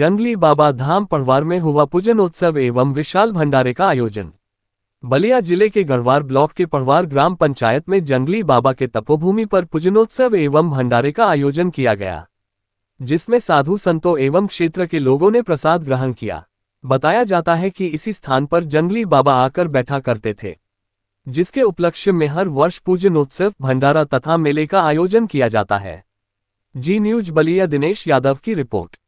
जंगली बाबा धाम पढ़वार में हुआ पूजन उत्सव एवं विशाल भंडारे का आयोजन बलिया जिले के गढ़वार ब्लॉक के पढ़वार ग्राम पंचायत में जंगली बाबा के तपोभूमि पर पूजनोत्सव एवं भंडारे का आयोजन किया गया जिसमें साधु संतों एवं क्षेत्र के लोगों ने प्रसाद ग्रहण किया बताया जाता है कि इसी स्थान पर जंगली बाबा आकर बैठा करते थे जिसके उपलक्ष्य में हर वर्ष पूजनोत्सव भंडारा तथा मेले का आयोजन किया जाता है जी न्यूज बलिया दिनेश यादव की रिपोर्ट